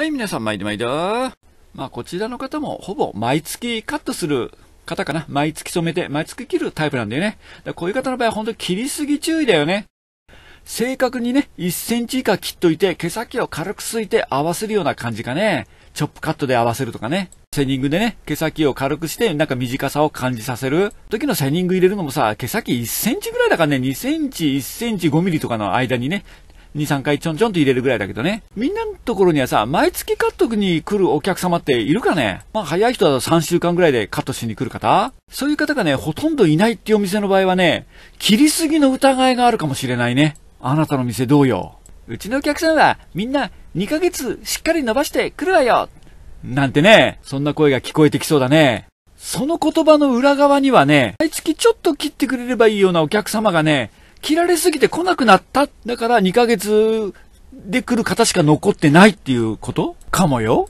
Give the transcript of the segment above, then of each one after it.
はい、皆さん、毎度毎度。まあ、こちらの方も、ほぼ毎月カットする方かな。毎月染めて、毎月切るタイプなんだよね。だこういう方の場合は、本当に切りすぎ注意だよね。正確にね、1センチ以下切っといて、毛先を軽くすいて合わせるような感じかね。チョップカットで合わせるとかね。セニングでね、毛先を軽くして、なんか短さを感じさせる。時のセニング入れるのもさ、毛先1センチぐらいだからね、2センチ、1センチ、5ミリとかの間にね、2、3回ちょんちょんと入れるぐらいだけどね。みんなのところにはさ、毎月カットに来るお客様っているかねまあ早い人だと3週間ぐらいでカットしに来る方そういう方がね、ほとんどいないっていうお店の場合はね、切りすぎの疑いがあるかもしれないね。あなたの店どうようちのお客さんはみんな2ヶ月しっかり伸ばして来るわよなんてね、そんな声が聞こえてきそうだね。その言葉の裏側にはね、毎月ちょっと切ってくれればいいようなお客様がね、切られすぎて来なくなった。だから2ヶ月で来る方しか残ってないっていうことかもよ。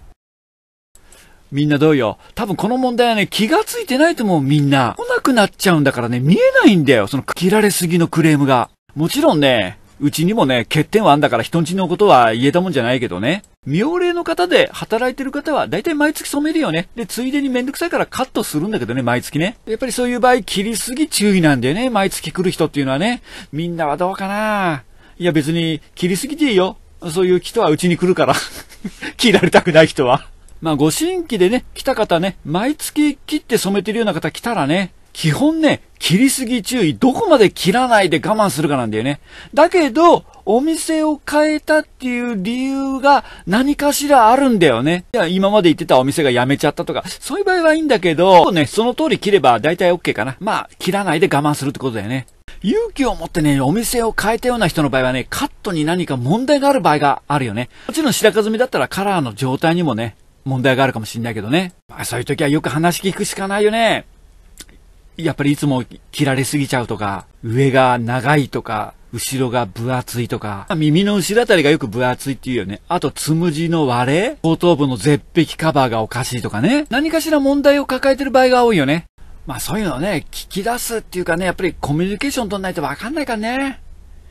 みんなどうよ。多分この問題はね、気がついてないと思うみんな。来なくなっちゃうんだからね、見えないんだよ。その切られすぎのクレームが。もちろんね、うちにもね、欠点はあんだから人んちのことは言えたもんじゃないけどね。妙齢の方で働いてる方は、大体毎月染めるよね。で、ついでにめんどくさいからカットするんだけどね、毎月ね。やっぱりそういう場合、切りすぎ注意なんだよね。毎月来る人っていうのはね。みんなはどうかないや別に、切りすぎていいよ。そういう人はうちに来るから。切られたくない人は。まあ、ご新規でね、来た方ね、毎月切って染めてるような方来たらね、基本ね、切りすぎ注意、どこまで切らないで我慢するかなんだよね。だけど、お店を変えたっていう理由が何かしらあるんだよね。今まで行ってたお店が辞めちゃったとか、そういう場合はいいんだけど、ね、その通り切れば大体 OK かな。まあ、切らないで我慢するってことだよね。勇気を持ってね、お店を変えたような人の場合はね、カットに何か問題がある場合があるよね。もちろん白髪済みだったらカラーの状態にもね、問題があるかもしんないけどね。まあそういう時はよく話聞くしかないよね。やっぱりいつも切られすぎちゃうとか、上が長いとか、後ろが分厚いとか、耳の後ろあたりがよく分厚いっていうよね。あと、つむじの割れ、後頭部の絶壁カバーがおかしいとかね。何かしら問題を抱えてる場合が多いよね。まあそういうのをね、聞き出すっていうかね、やっぱりコミュニケーション取んないとわかんないからね。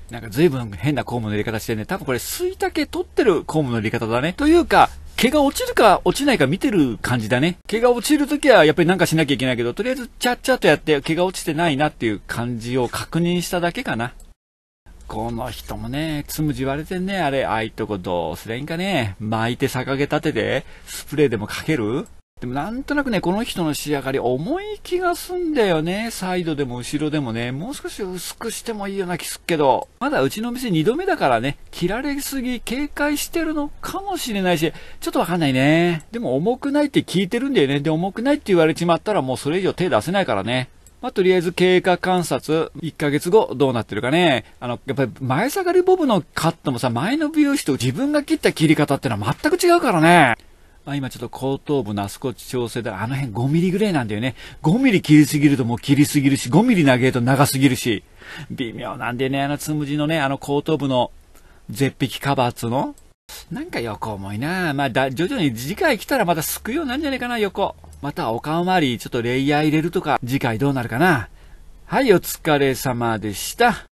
なんか随分変な公務のやり方してね、多分これ、吸いたけ取ってる公務のやり方だね。というか、毛が落ちるか落ちないか見てる感じだね。毛が落ちるときはやっぱりなんかしなきゃいけないけど、とりあえずちゃっちゃとやって毛が落ちてないなっていう感じを確認しただけかな。この人もね、つむじ割れてんね、あれ。ああいうとこどうすりゃいいんかね。巻いて逆毛立てて、スプレーでもかけるでもなんとなくね、この人の仕上がり重い気がすんだよね。サイドでも後ろでもね、もう少し薄くしてもいいような気すっけど、まだうちの店2度目だからね、切られすぎ警戒してるのかもしれないし、ちょっとわかんないね。でも重くないって聞いてるんだよね。で、重くないって言われちまったらもうそれ以上手出せないからね。まあ、とりあえず経過観察、1ヶ月後どうなってるかね。あの、やっぱり前下がりボブのカットもさ、前の美容師と自分が切った切り方ってのは全く違うからね。まあ、今ちょっと後頭部のあそこ調整だ、あの辺5ミリぐらいなんだよね。5ミリ切りすぎるともう切りすぎるし、5ミリ投げると長すぎるし、微妙なんでね、あのつむじのね、あの後頭部の絶壁カバーっつうのなんか横重いなまあだ、徐々に次回来たらまたすくようなんじゃねえかな、横。またお顔周りちょっとレイヤー入れるとか、次回どうなるかな。はい、お疲れ様でした。